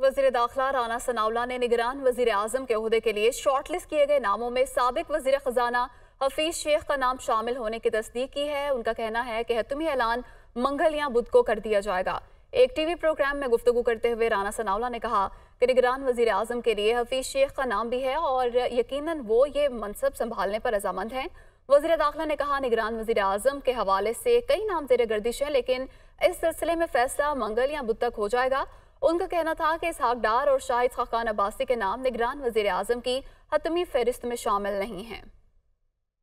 वजीर दाखिला राना सनावला ने निगरान वजीर अजम के अहदे के लिए शॉर्ट लिस्ट किए गए नामों में सबक वजीर खजाना हफीज शेख का नाम शामिल होने की तस्दीक की है उनका कहना है कि हतमी ऐलान मंगल या बुध को कर दिया जाएगा एक टीवी प्रोग्राम में गुफ्तु करते हुए राना सनावला ने कहा कि निगरान वजीर अजम के लिए हफीज शेख का नाम भी है और यकीन वो ये मनसब संभालने पर रजामंद हैं वजीर दाखिला ने कहा निगरान वजीर अजम के हवाले से कई नाम जेर गर्दिश है लेकिन इस सिलसिले में फैसला मंगल या बुध तक हो जाएगा उनका कहना था कि इसहाक डार और शाहिद खान अब्बासी के नाम निगरान वजीर अजम की हतमी फहरिस्त में शामिल नहीं हैं